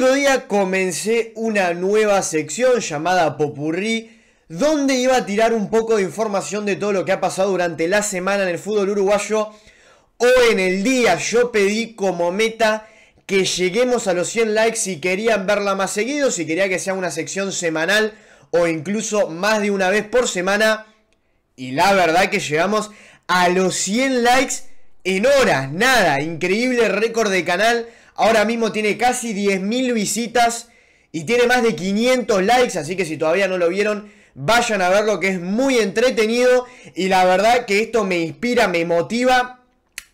otro día comencé una nueva sección llamada Popurrí, donde iba a tirar un poco de información de todo lo que ha pasado durante la semana en el fútbol uruguayo o en el día. Yo pedí como meta que lleguemos a los 100 likes si querían verla más seguido, si quería que sea una sección semanal o incluso más de una vez por semana. Y la verdad que llegamos a los 100 likes en horas, nada, increíble récord de canal. Ahora mismo tiene casi 10.000 visitas y tiene más de 500 likes, así que si todavía no lo vieron, vayan a verlo que es muy entretenido y la verdad que esto me inspira, me motiva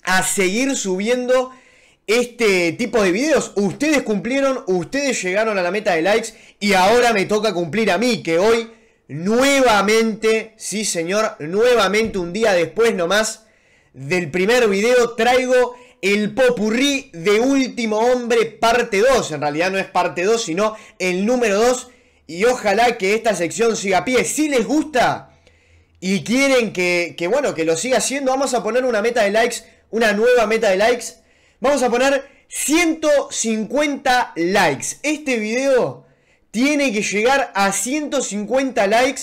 a seguir subiendo este tipo de videos. Ustedes cumplieron, ustedes llegaron a la meta de likes y ahora me toca cumplir a mí, que hoy nuevamente, sí señor, nuevamente un día después nomás del primer video traigo el popurrí de Último Hombre parte 2. En realidad no es parte 2, sino el número 2. Y ojalá que esta sección siga a pie. Si les gusta y quieren que, bueno, que lo siga haciendo, vamos a poner una meta de likes, una nueva meta de likes. Vamos a poner 150 likes. Este video tiene que llegar a 150 likes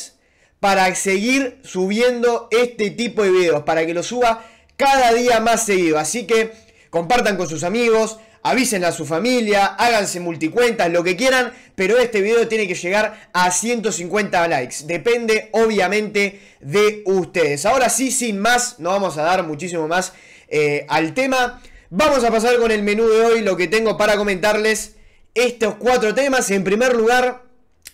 para seguir subiendo este tipo de videos, para que lo suba cada día más seguido. Así que compartan con sus amigos, avisen a su familia, háganse multicuentas, lo que quieran, pero este video tiene que llegar a 150 likes. Depende, obviamente, de ustedes. Ahora sí, sin más, no vamos a dar muchísimo más eh, al tema. Vamos a pasar con el menú de hoy, lo que tengo para comentarles. Estos cuatro temas, en primer lugar,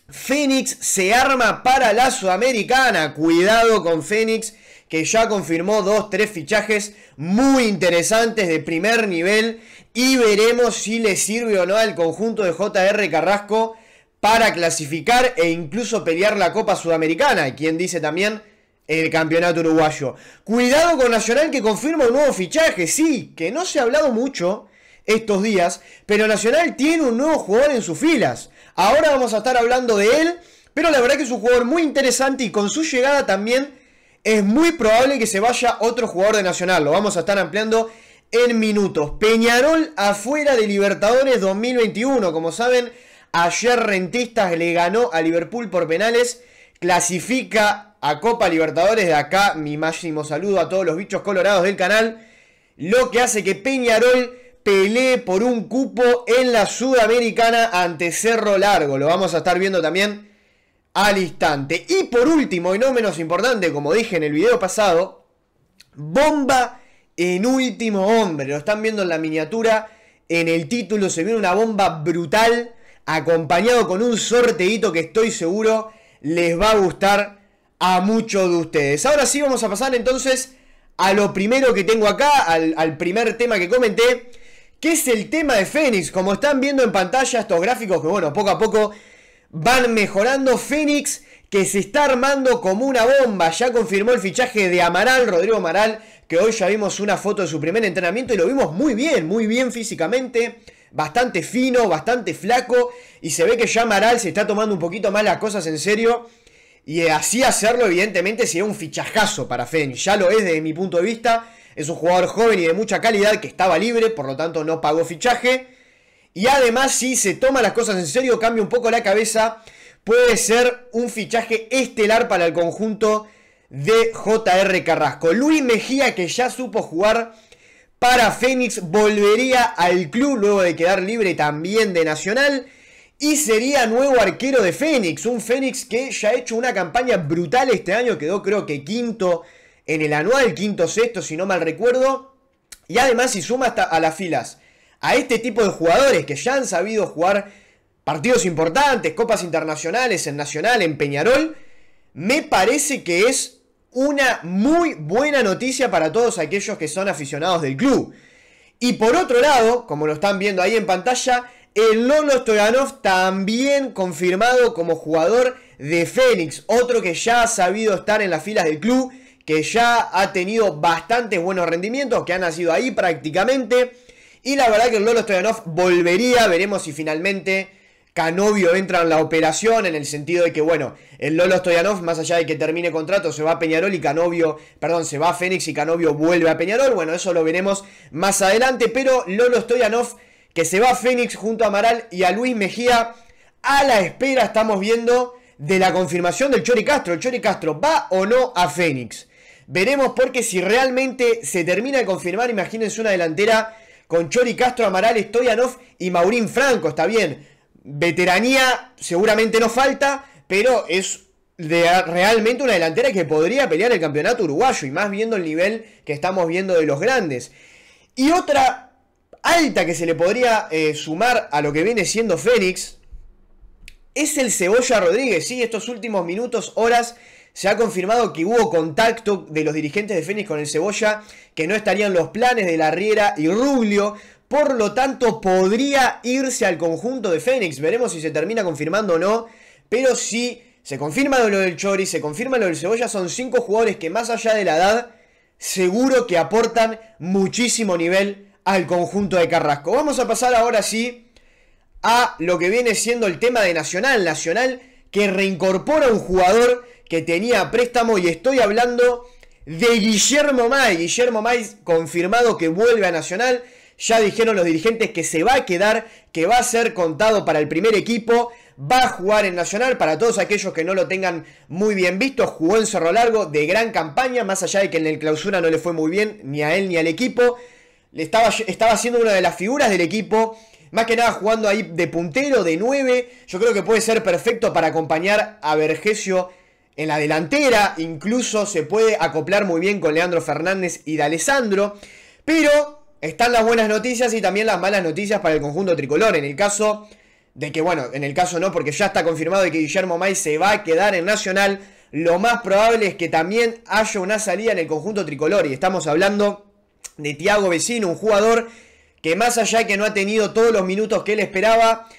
Fénix se arma para la Sudamericana. Cuidado con Fénix que ya confirmó dos, tres fichajes muy interesantes de primer nivel y veremos si le sirve o no al conjunto de JR Carrasco para clasificar e incluso pelear la Copa Sudamericana, quien dice también el campeonato uruguayo. Cuidado con Nacional que confirma un nuevo fichaje, sí, que no se ha hablado mucho estos días, pero Nacional tiene un nuevo jugador en sus filas. Ahora vamos a estar hablando de él, pero la verdad que es un jugador muy interesante y con su llegada también es muy probable que se vaya otro jugador de Nacional. Lo vamos a estar ampliando en minutos. Peñarol afuera de Libertadores 2021. Como saben, ayer Rentistas le ganó a Liverpool por penales. Clasifica a Copa Libertadores. De acá mi máximo saludo a todos los bichos colorados del canal. Lo que hace que Peñarol pelee por un cupo en la Sudamericana ante Cerro Largo. Lo vamos a estar viendo también al instante. Y por último, y no menos importante, como dije en el video pasado, bomba en último hombre. Lo están viendo en la miniatura, en el título se viene una bomba brutal, acompañado con un sorteito que estoy seguro les va a gustar a muchos de ustedes. Ahora sí vamos a pasar entonces a lo primero que tengo acá, al, al primer tema que comenté, que es el tema de Fénix. Como están viendo en pantalla estos gráficos que, bueno, poco a poco van mejorando. Fénix, que se está armando como una bomba. Ya confirmó el fichaje de Amaral, Rodrigo Amaral, que hoy ya vimos una foto de su primer entrenamiento y lo vimos muy bien, muy bien físicamente. Bastante fino, bastante flaco. Y se ve que ya Amaral se está tomando un poquito más las cosas en serio. Y eh, así hacerlo, evidentemente, sería un fichajazo para Fénix, Ya lo es desde mi punto de vista. Es un jugador joven y de mucha calidad que estaba libre, por lo tanto no pagó fichaje y además, si se toma las cosas en serio, cambia un poco la cabeza, puede ser un fichaje estelar para el conjunto de JR Carrasco. Luis Mejía, que ya supo jugar para Fénix, volvería al club luego de quedar libre también de Nacional. Y sería nuevo arquero de Fénix, un Fénix que ya ha hecho una campaña brutal este año, quedó creo que quinto en el anual, quinto sexto si no mal recuerdo. Y además si suma hasta a las filas a este tipo de jugadores que ya han sabido jugar partidos importantes, copas internacionales, en Nacional, en Peñarol, me parece que es una muy buena noticia para todos aquellos que son aficionados del club. Y por otro lado, como lo están viendo ahí en pantalla, el Lolo Stoyanov también confirmado como jugador de Fénix, otro que ya ha sabido estar en las filas del club, que ya ha tenido bastantes buenos rendimientos, que ha nacido ahí prácticamente y la verdad que el Lolo Stoyanov volvería, veremos si finalmente Canovio entra en la operación en el sentido de que, bueno, el Lolo Stoyanov, más allá de que termine contrato, se va a Peñarol y Canovio, perdón, se va a Fénix y Canovio vuelve a Peñarol. Bueno, eso lo veremos más adelante, pero Lolo Stoyanov que se va a Fénix junto a Amaral y a Luis Mejía a la espera, estamos viendo, de la confirmación del Chori Castro. ¿El Chori Castro va o no a Fénix? Veremos porque si realmente se termina de confirmar, imagínense una delantera con Chori Castro, Amaral Stoyanov y Maurín Franco, está bien. Veteranía seguramente no falta, pero es realmente una delantera que podría pelear el campeonato uruguayo y más viendo el nivel que estamos viendo de los grandes. Y otra alta que se le podría eh, sumar a lo que viene siendo Fénix es el Cebolla Rodríguez. Sí, estos últimos minutos, horas se ha confirmado que hubo contacto de los dirigentes de Fénix con el Cebolla, que no estarían los planes de la Riera y Rubio. Por lo tanto, podría irse al conjunto de Fénix. Veremos si se termina confirmando o no. Pero sí, se confirma lo del Chori, se confirma lo del Cebolla. Son cinco jugadores que más allá de la edad, seguro que aportan muchísimo nivel al conjunto de Carrasco. Vamos a pasar ahora sí a lo que viene siendo el tema de Nacional. Nacional que reincorpora un jugador que tenía préstamo y estoy hablando de Guillermo May. Guillermo May confirmado que vuelve a Nacional. Ya dijeron los dirigentes que se va a quedar, que va a ser contado para el primer equipo, va a jugar en Nacional. Para todos aquellos que no lo tengan muy bien visto, jugó en Cerro Largo de gran campaña, más allá de que en el clausura no le fue muy bien ni a él ni al equipo. Estaba, estaba siendo una de las figuras del equipo, más que nada jugando ahí de puntero, de 9. Yo creo que puede ser perfecto para acompañar a Vergesio en la delantera, incluso se puede acoplar muy bien con Leandro Fernández y de Alessandro, pero están las buenas noticias y también las malas noticias para el conjunto tricolor, en el caso de que, bueno, en el caso no, porque ya está confirmado de que Guillermo May se va a quedar en Nacional, lo más probable es que también haya una salida en el conjunto tricolor, y estamos hablando de Tiago Vecino, un jugador que más allá de que no ha tenido todos los minutos que él esperaba,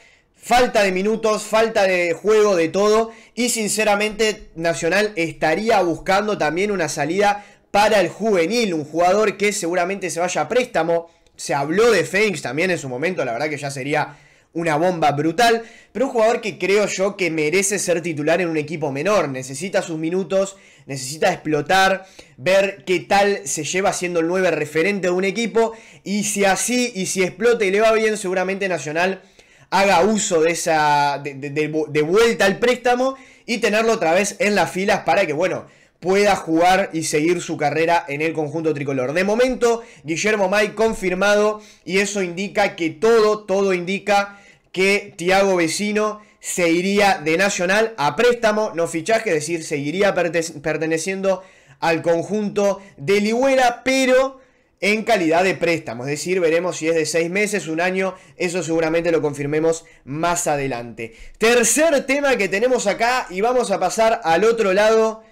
Falta de minutos, falta de juego, de todo. Y sinceramente Nacional estaría buscando también una salida para el juvenil, un jugador que seguramente se vaya a préstamo. Se habló de Fénix también en su momento, la verdad que ya sería una bomba brutal, pero un jugador que creo yo que merece ser titular en un equipo menor, necesita sus minutos, necesita explotar, ver qué tal se lleva siendo el 9 referente de un equipo y si así y si explota y le va bien seguramente Nacional haga uso de esa de, vuelta al préstamo y tenerlo otra vez en las filas para que, bueno, pueda jugar y seguir su carrera en el conjunto tricolor. De momento, Guillermo May confirmado y eso indica que todo, todo indica que Tiago Vecino se iría de Nacional a préstamo, no fichaje, es decir, seguiría perteneciendo al conjunto de Ligüera, pero en calidad de préstamo. Es decir, veremos si es de seis meses, un año, eso seguramente lo confirmemos más adelante. Tercer tema que tenemos acá y vamos a pasar al otro lado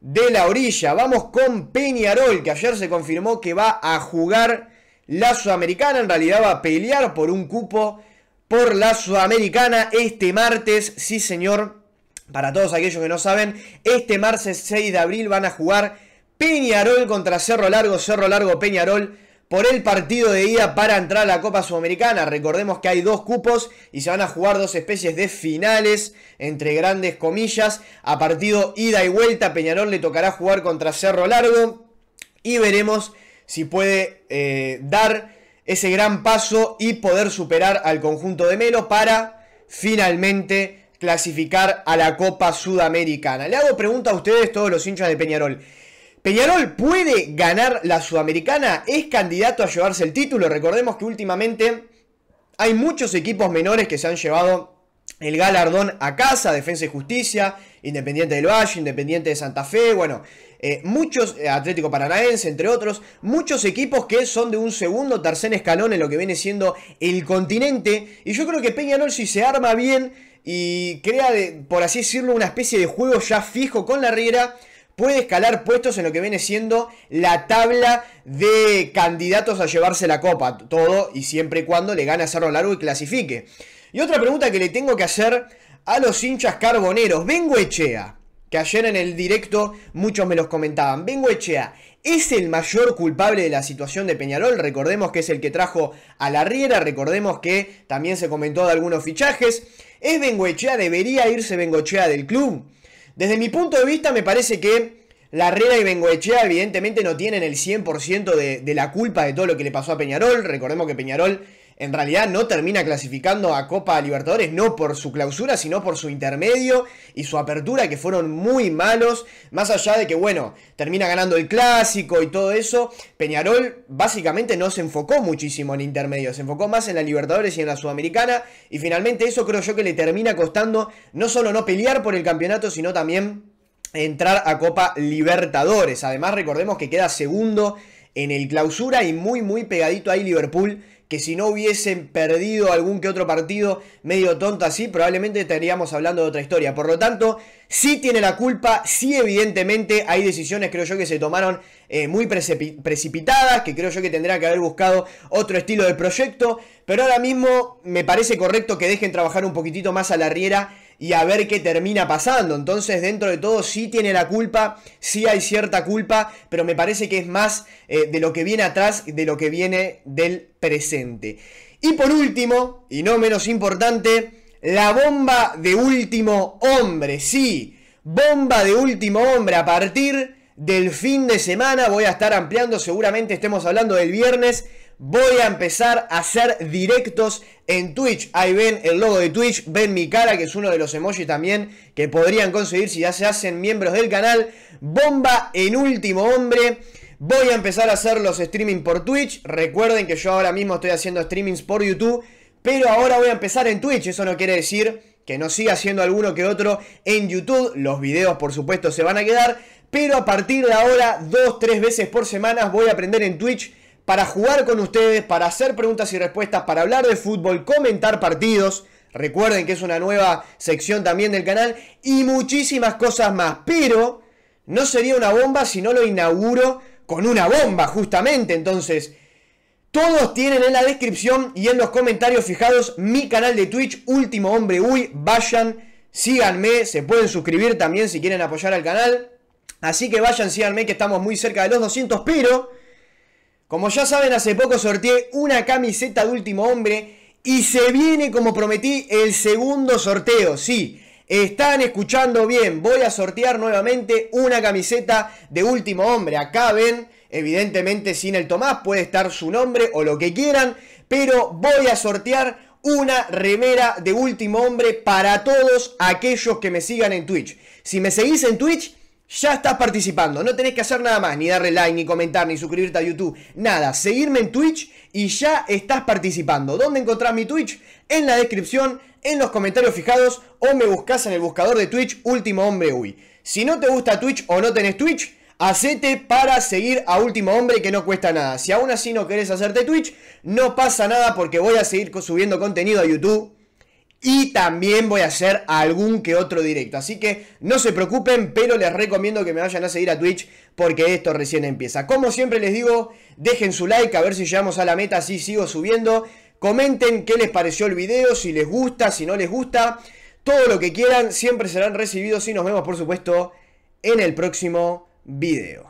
de la orilla. Vamos con Peñarol, que ayer se confirmó que va a jugar la Sudamericana, en realidad va a pelear por un cupo por la Sudamericana este martes, sí señor. Para todos aquellos que no saben, este martes 6 de abril van a jugar Peñarol contra Cerro Largo, Cerro Largo Peñarol por el partido de ida para entrar a la Copa Sudamericana. Recordemos que hay dos cupos y se van a jugar dos especies de finales, entre grandes comillas, a partido ida y vuelta. Peñarol le tocará jugar contra Cerro Largo y veremos si puede eh, dar ese gran paso y poder superar al conjunto de Melo para finalmente clasificar a la Copa Sudamericana. Le hago pregunta a ustedes, todos los hinchas de Peñarol. Peñarol puede ganar la Sudamericana, es candidato a llevarse el título. Recordemos que últimamente hay muchos equipos menores que se han llevado el galardón a casa, Defensa y Justicia, Independiente del Valle, Independiente de Santa Fe, bueno, eh, muchos, eh, Atlético Paranaense, entre otros, muchos equipos que son de un segundo, tercer escalón en lo que viene siendo el continente. Y yo creo que Peñarol si se arma bien y crea, por así decirlo, una especie de juego ya fijo con la Riera, puede escalar puestos en lo que viene siendo la tabla de candidatos a llevarse la copa. Todo y siempre y cuando le gane a Cerro Largo y clasifique. Y otra pregunta que le tengo que hacer a los hinchas carboneros. Vengo Echea, que ayer en el directo muchos me los comentaban. Vengo Echea, ¿es el mayor culpable de la situación de Peñarol? Recordemos que es el que trajo a la Riera, recordemos que también se comentó de algunos fichajes. ¿Es Bengoechea? ¿Debería irse Bengoechea del club? Desde mi punto de vista me parece que la reina y Bengoechea evidentemente no tienen el 100% de, de la culpa de todo lo que le pasó a Peñarol. Recordemos que Peñarol en realidad no termina clasificando a Copa Libertadores, no por su clausura, sino por su intermedio y su apertura, que fueron muy malos, más allá de que, bueno, termina ganando el clásico y todo eso, Peñarol básicamente no se enfocó muchísimo en intermedio, se enfocó más en la Libertadores y en la Sudamericana, y finalmente eso creo yo que le termina costando no solo no pelear por el campeonato, sino también entrar a Copa Libertadores. Además, recordemos que queda segundo en el clausura y muy, muy pegadito ahí Liverpool que si no hubiesen perdido algún que otro partido medio tonto así, probablemente estaríamos hablando de otra historia. Por lo tanto, sí tiene la culpa, sí evidentemente hay decisiones creo yo que se tomaron eh, muy precipitadas, que creo yo que tendrán que haber buscado otro estilo de proyecto, pero ahora mismo me parece correcto que dejen trabajar un poquitito más a la riera y a ver qué termina pasando. Entonces, dentro de todo, sí tiene la culpa, sí hay cierta culpa, pero me parece que es más eh, de lo que viene atrás, de lo que viene del presente. Y por último, y no menos importante, la bomba de último hombre, sí, bomba de último hombre a partir del fin de semana, voy a estar ampliando, seguramente estemos hablando del viernes voy a empezar a hacer directos en Twitch. Ahí ven el logo de Twitch, ven mi cara, que es uno de los emojis también que podrían conseguir si ya se hacen miembros del canal. Bomba en último hombre. Voy a empezar a hacer los streaming por Twitch. Recuerden que yo ahora mismo estoy haciendo streamings por YouTube, pero ahora voy a empezar en Twitch. Eso no quiere decir que no siga haciendo alguno que otro en YouTube. Los videos, por supuesto, se van a quedar. Pero a partir de ahora, dos, tres veces por semana voy a aprender en Twitch para jugar con ustedes, para hacer preguntas y respuestas, para hablar de fútbol, comentar partidos. Recuerden que es una nueva sección también del canal y muchísimas cosas más. Pero no sería una bomba si no lo inauguro con una bomba, justamente. Entonces, todos tienen en la descripción y en los comentarios fijados mi canal de Twitch, Último Hombre Uy. Vayan, síganme, se pueden suscribir también si quieren apoyar al canal. Así que vayan, síganme que estamos muy cerca de los 200, pero como ya saben, hace poco sorteé una camiseta de último hombre y se viene, como prometí, el segundo sorteo. Sí, están escuchando bien. Voy a sortear nuevamente una camiseta de último hombre. Acá ven, evidentemente sin el Tomás, puede estar su nombre o lo que quieran, pero voy a sortear una remera de último hombre para todos aquellos que me sigan en Twitch. Si me seguís en Twitch, ya estás participando. No tenés que hacer nada más, ni darle like, ni comentar, ni suscribirte a YouTube, nada. Seguirme en Twitch y ya estás participando. ¿Dónde encontrás mi Twitch? En la descripción, en los comentarios fijados o me buscas en el buscador de Twitch Último Hombre Uy. Si no te gusta Twitch o no tenés Twitch, hacete para seguir a Último Hombre que no cuesta nada. Si aún así no querés hacerte Twitch, no pasa nada porque voy a seguir subiendo contenido a YouTube y también voy a hacer algún que otro directo. Así que no se preocupen, pero les recomiendo que me vayan a seguir a Twitch porque esto recién empieza. Como siempre les digo, dejen su like a ver si llegamos a la meta, si sigo subiendo. Comenten qué les pareció el video, si les gusta, si no les gusta. Todo lo que quieran, siempre serán recibidos y nos vemos por supuesto en el próximo video.